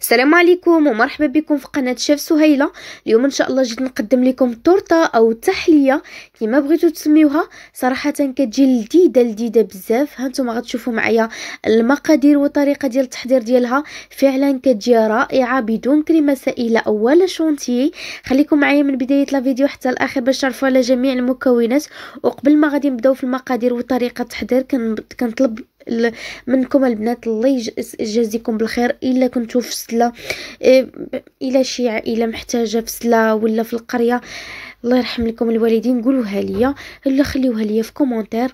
السلام عليكم ومرحبا بكم في قناه شيف سهيله اليوم ان شاء الله جيت نقدم لكم طورطه او تحليه كما بغيتو تسميوها صراحه كتجي لذيذه لذيذه بزاف ها نتوما غتشوفوا معايا المقادير والطريقه ديال التحضير ديالها فعلا كتجي رائعه بدون كريمه سائله او ولا شونتي خليكم معايا من بدايه لا فيديو حتى الاخر باش تعرفوا على جميع المكونات وقبل ما غادي نبداو في المقادير وطريقه التحضير كنطلب منكم البنات الله يجازيكم بالخير الا كنتو في سله إيه، الا شي عائله محتاجه في سله ولا في القريه الله يرحم لكم الوالدين قولوها ليا الا خليوها ليا في كومونتير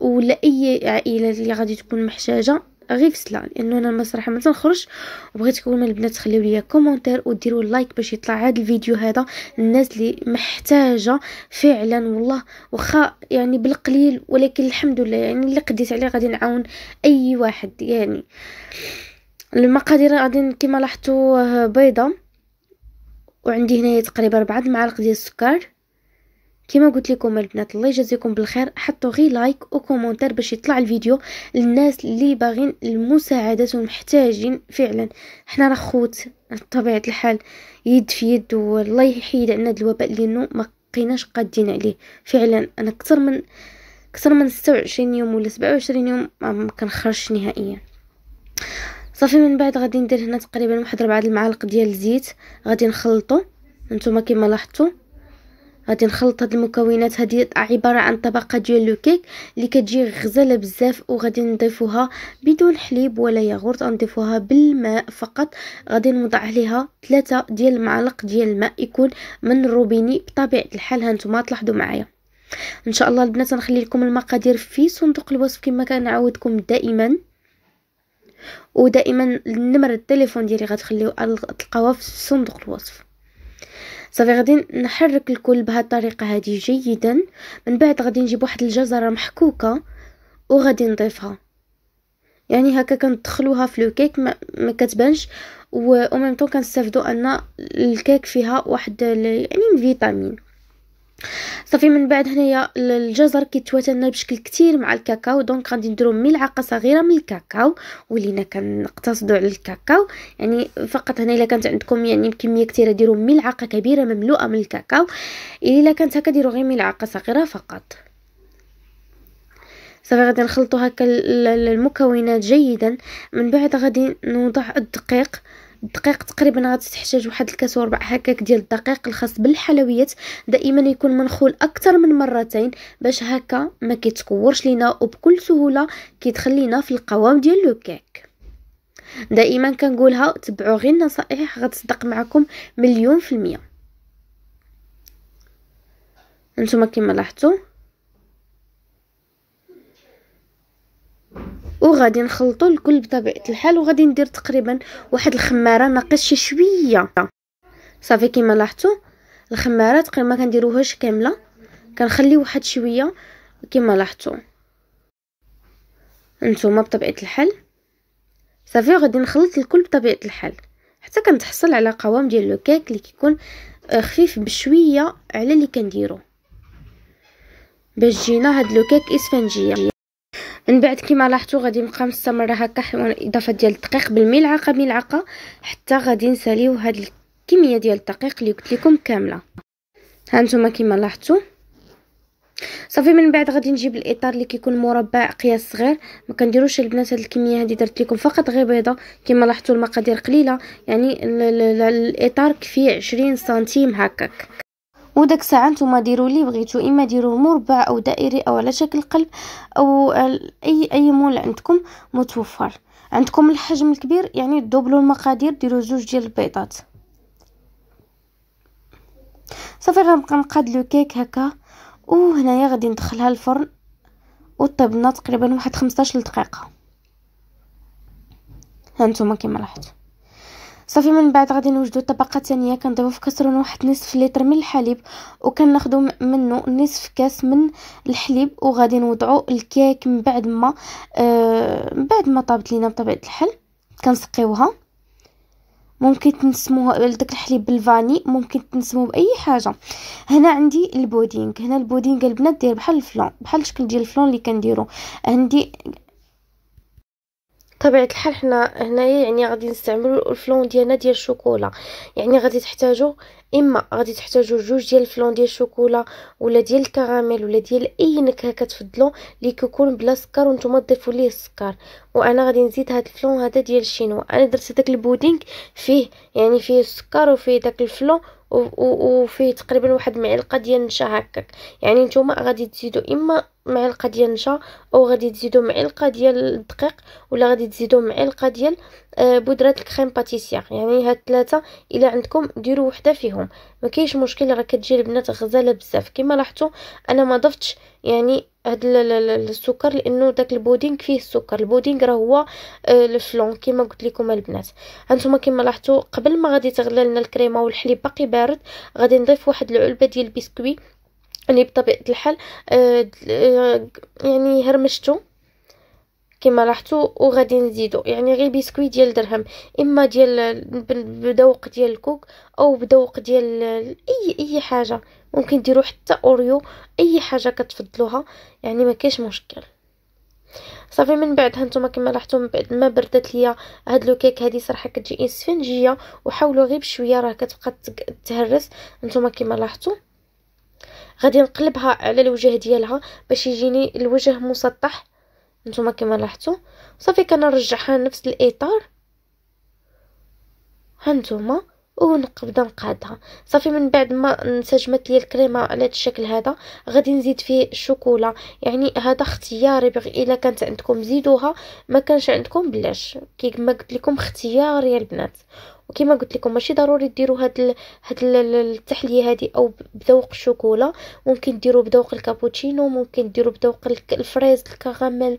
ولا اي عائله اللي غادي تكون محتاجه غير في سلا لانه انا المسرح ما تنخرج وبغيت كل من البنات تخليو ليا كومونتير وديروا لايك باش يطلع هذا الفيديو هذا الناس اللي محتاجه فعلا والله واخا يعني بالقليل ولكن الحمد لله يعني اللي قديت عليه غادي نعاون اي واحد يعني المقادير غادي كما لاحظتوا آه، بيضه وعندي هنايا تقريبا 4 معالق ديال السكر كما قلت لكم البنات الله يجازيكم بالخير حطوا غير لايك وكومنتر باش يطلع الفيديو للناس اللي باغين المساعدات ومحتاجين فعلا حنا راه خوت بطبيعه الحال يد في يد والله يحيد عنا الوباء لانه ما بقيناش قادين عليه فعلا انا اكثر من اكثر من 26 يوم ولا 27 يوم ما كنخرجش نهائيا صافي من بعد غادي ندير هنا تقريبا واحد 4 المعالق ديال الزيت غادي نخلطو نتوما كما لاحظتوا غادي نخلط هاد المكونات هادي عباره عن طبقه ديال لو كيك اللي كتجي غزاله بزاف وغادي نضيفوها بدون حليب ولا ياغورت نضيفوها بالماء فقط غادي نوضع عليها ثلاثة ديال المعالق ديال الماء يكون من الروبيني بطبيعه الحال هانتوما تلاحظوا معايا ان شاء الله البنات غنخلي لكم المقادير في صندوق الوصف كما كنعاودكم دائما ودائما النمر التليفون ديالي غتخليو تلقاوها في صندوق الوصف صافي غادي نحرك الكل بهاد الطريقه هادي جيدا من بعد غادي نجيب واحد الجزره محكوكه وغادي نضيفها يعني هكا كندخلوها في الكيك ما, ما كتبانش و ميم طون كنستافدو ان الكيك فيها واحد يعني فيتامين صافي من بعد هنايا الجزر كيتوتنا بشكل كتير مع الكاكاو دونك غادي نديرو ملعقه صغيره من الكاكاو ولينا كنقتصدوا على الكاكاو يعني فقط هنا الا كانت عندكم يعني كميه كتيره ديروا ملعقه كبيره مملوءه من الكاكاو الا كانت هكا ديروا غير ملعقه صغيره فقط صافي غادي نخلطوا هكا المكونات جيدا من بعد غادي نوضع الدقيق دقيق تقريبا غتحتاج واحد الكاس وربع هكاك ديال الدقيق الخاص بالحلويات دائما يكون منخول اكثر من مرتين باش هكا ما كيتكورش لينا وبكل سهوله كيدخل لينا في القوام ديال لو كيك دائما كنقولها تبعوا غير النصائح غتصدق معكم مليون في المية نتوما كما لاحظتوا وغادي نخلطو الكل بطبيعه الحال وغادي ندير تقريبا واحد الخماره ناقص شي شويه صافي كما لاحظتوا الخماره تقريبا ما كنديروهاش كامله كنخلي واحد شويه كما لاحظتوا نتوما بطبيعه الحال صافي غادي نخلط الكل بطبيعه الحال حتى كنتحصل على قوام ديال لو كيك اللي كيكون آه، خفيف بشويه على اللي كنديرو باش جينا هاد لو كيك اسفنجيه من بعد كما لاحظتوا غادي نبقى مستمره هكا اضافه ديال الدقيق بالملعقه ملعقه حتى غادي نساليو هاد الكميه ديال الدقيق اللي قلت لكم كامله ها نتوما كما لاحظتوا صافي من بعد غادي نجيب الاطار اللي كيكون مربع قياس صغير ما كنديروش البنات هاد الكميه هادي درت لكم فقط غير بيضه كما لاحظتوا المقادير قليله يعني الاطار كفيه 20 سنتيم هكاك وداك الساعه نتوما ديروا لي بغيتو اما ديروا مربع او دائري او على شكل قلب او اي اي مول عندكم متوفر عندكم الحجم الكبير يعني دوبلو المقادير ديروا زوج ديال البيضات صافي غنبقى نقاد لو كيك هكا وهنايا غادي ندخلها الفرن وطيبنا تقريبا واحد 15 دقيقه هانتوما كما لاحظتوا صافي من بعد غادي نوجدو الطبقه الثانيه كنضيفو في كسرون واحد نصف لتر من الحليب وكناخدو منه نصف كاس من الحليب وغادي نوضعو الكيك من بعد ما آه من بعد ما طابت لينا بطبيعه الحال كنسقيوها ممكن تنسموها داك الحليب بالفاني ممكن تنسموه باي حاجه هنا عندي البودينغ هنا البودينغ البنات داير بحال الفلون بحال الشكل ديال الفلون اللي كنديرو عندي بطبيعه الحال حنا هنايا يعني غادي نستعملو الفلون ديالنا ديال الشوكولا يعني غادي تحتاجو اما غادي تحتاجو جوج ديال الفلون ديال الشوكولا ولا ديال الكراميل ولا ديال اي نكهه كتفضلو اللي كيكون بلا سكر وانتم تضيفوا ليه السكر وانا غادي نزيد هاد الفلون هذا ديال الشينوا انا درت هذاك البودينغ فيه يعني فيه السكر وفيه داك الفلون وفيه تقريبا واحد معلقه ديال النشا هكاك يعني نتوما غادي تزيدوا اما معلقه ديال النشا او غادي تزيدوا معلقه ديال الدقيق ولا غادي تزيدوا معلقه ديال آه، بودره الكريم باتيسير يعني هاد ثلاثه الا عندكم ديروا وحده فيهم ما كاينش مشكل راه كتجي البنات غزاله بزاف كما لاحظتوا انا ما ضفتش يعني هاد السكر لانه داك البودينغ فيه السكر البودينغ راه هو آه، الفلون كما قلت لكم البنات هانتوما كما لاحظتوا قبل ما غادي تغلى لنا الكريمه والحليب باقي بارد غادي نضيف واحد العلبه ديال البسكوي اللي بطبيعه الحال آه، آه، يعني هرمشتو كما لاحظتوا وغادي نزيدو يعني غير بسكوي ديال درهم اما ديال بدوق ديال الكوك او بدوق ديال اي اي حاجه ممكن ديرو حتى اوريو اي حاجه كتفضلوها يعني ما كاش مشكل صافي من بعد هانتوما كما لاحظتوا من بعد ما بردت ليا هاد لو كيك هادي صراحه كتجي اسفنجيه وحاولوا غير بشويه راه كتبقى تهرس نتوما كما لاحظتوا غادي نقلبها على الوجه ديالها باش يجيني الوجه مسطح نتوما كما لاحظتوا صافي كنرجعها نفس الاطار هانتوما ونبدا نقادها صافي من بعد ما انسجمت لي الكريمه على هذا الشكل هذا غادي نزيد فيه الشوكولا يعني هذا اختياري بغي الا كانت عندكم زيدوها ما كانش عندكم بلاش كيما قلت لكم اختياري البنات وكما قلت لكم ماشي ضروري ديروا هاد ال... هاد التحليه هادي او بذوق الشوكولا ممكن ديروا بذوق الكابوتشينو ممكن ديروا بذوق الفريز الكراميل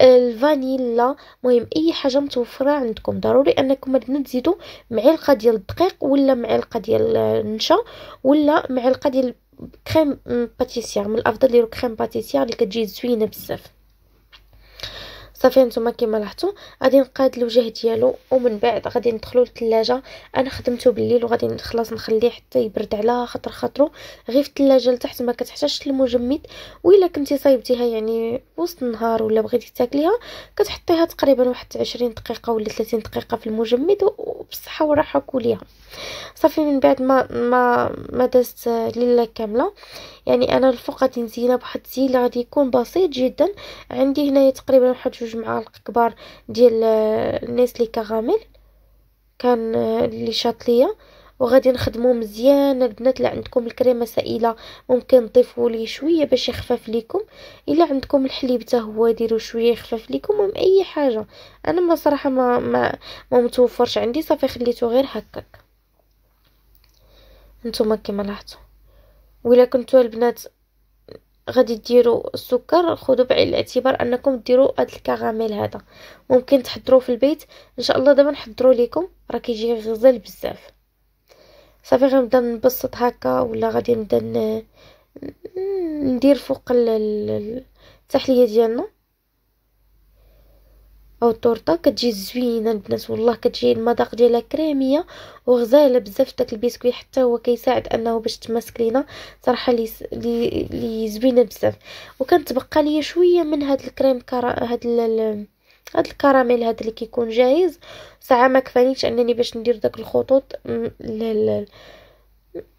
الفانيلا المهم اي حاجه متوفره عندكم ضروري انكم تزيدوا معلقه ديال الدقيق ولا معلقه ديال النشا ولا معلقه ديال كريم باتيسير من الافضل ديروا كريم باتيسير اللي كتجي زوينه بزاف صافي نتوما كيما لاحظتوا غادي نقاد الوجه ديالو ومن بعد غادي ندخلو للثلاجه انا خدمته بالليل وغادي نخلص نخليه حتى يبرد على خاطر خاطرو غير في الثلاجه لتحت ما كتحتاجش المجمد والا كنتي صايبتيها يعني وسط النهار ولا بغيتي تاكليها كتحطيها تقريبا واحد 20 دقيقه ولا 30 دقيقه في المجمد وبالصحه والراحه كوليها صافي من بعد ما ما ما دازت ليله كامله يعني انا الفوق غادي نزينها بواحد الزينه غادي يكون بسيط جدا عندي هنايا تقريبا واحد جوج جوج معالق كبار ديال آه، النسلي كغاميل كان اللي آه، شاط ليا وغادي نخدمو مزيان البنات الا عندكم الكريمه سائله ممكن تضيفوا ليه شويه باش يخفف لكم الا عندكم الحليب حتى هو ديروا شويه يخفف لكم ام اي حاجه انا ما صراحه ما ما, ما متوفرش عندي صافي خليته غير هكاك نتوما كما لاحظتوا ولا كنتو البنات غادي ديروا السكر خذوا بعين الاعتبار انكم ديروا هذا الكراميل هذا ممكن تحضروه في البيت ان شاء الله دابا نحضروا لكم راه كيجي غزال بزاف صافي غنبدا نبسط هكا ولا غادي نبدا ندير فوق التحليه ديالنا او التورته كتجي زوينه البنات والله كتجي المذاق ديالها كريميه وغزاله بزاف داك البسكوي حتى هو كيساعد انه باش تماسك لينا صراحه لي لي زوينه بزاف تبقى ليا شويه من هاد الكريم كرا هاد ال... هاد الكراميل هاد اللي كيكون جاهز ساعه ما كفانيش انني باش ندير داك الخطوط لل...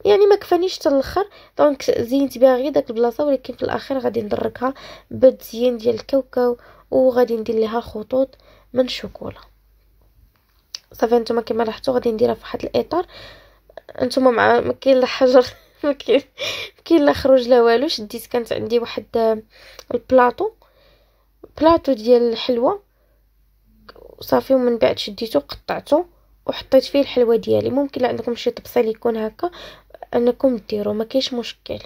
يعني ما كفانيش حتى الاخر دونك زينت بها غير داك البلاصه ولكن في الاخير غادي ندركها بالتزيين ديال الكاوكاو وغادي ندير ليها خطوط من الشوكولا صافي نتوما كما لاحظتوا غادي نديرها في واحد الاطار نتوما مع ما كاين لا حجر ما كاين كاين لا خروج لا والو شديت كانت عندي واحد البلاطو بلاطو ديال الحلوى صافي ومن بعد شديته قطعته وحطيت فيه الحلوى ديالي ممكن عندكم شي طبسيل يكون هكا انكم ديروا ما كاينش مشكل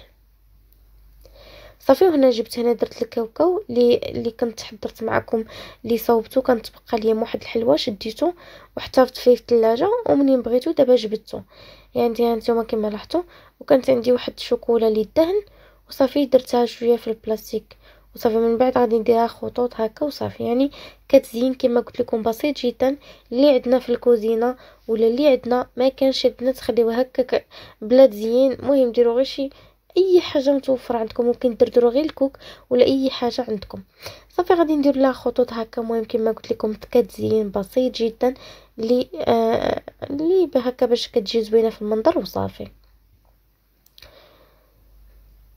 صافي وهنا جبت هنا درت الكاوكاو اللي اللي كنت حضرت معكم اللي صوبته كانت بقى ليا واحد الحلوه شديته وحطيت فيه في الثلاجه ومنين بغيتو دابا جبدته يعني هانتوما كما لاحظتوا وكانت عندي واحد الشوكولا اللي دهن وصافي درتها شويه في البلاستيك وصافي من بعد غادي نديرها خطوط هكا وصافي يعني كتزين كما قلت لكم بسيط جدا اللي عندنا في الكوزينه ولا اللي عندنا ما كانش عندنا تخليوها هكا بلا تزيين مهم ديروا غير شي اي حاجه متوفره عندكم ممكن دردروا غير الكوك ولا اي حاجه عندكم صافي غادي ندير لها خطوط هكا المهم كما قلت لكم كتزين بسيط جدا لي آه لي بهكا باش كتجي زوينه في المنظر وصافي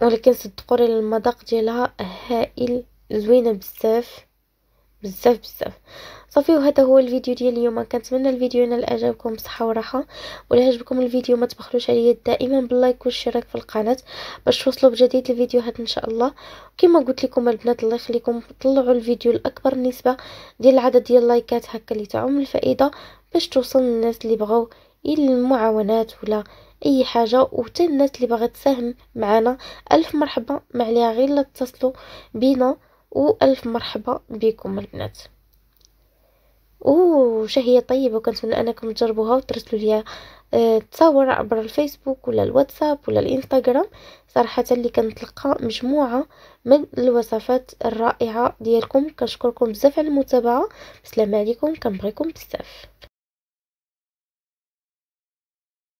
ولكن صدقوا لي المذاق ديالها هائل زوينه بزاف بزاف بزاف صافي وهذا هو الفيديو ديال اليوم كنتمنى الفيديو ينال اعجابكم بصحه وراحه ولا عجبكم الفيديو ما تبخلوش عليا دائما باللايك والاشتراك في القناه باش توصلوا بجديد الفيديوهات ان شاء الله كما قلت لكم البنات الله يخليكم طلعوا الفيديو لاكبر نسبه ديال العدد ديال اللايكات هكا اللي تعم الفائده باش توصل للناس اللي بغاو المعاونات ولا اي حاجه وتا الناس اللي باغا تساهم معنا الف مرحبا ما عليها غير لا تتصلوا بينا والف مرحبا بكم البنات اوه شهية طيبة وكنتمنى انكم تجربوها وترسلوا ليا آه، تصور عبر الفيسبوك ولا الواتساب ولا الانستغرام صراحة اللي كنتلقى مجموعة من الوصفات الرائعة ديالكم كنشكركم بزاف على المتابعة السلام عليكم كنبغيكم بزاف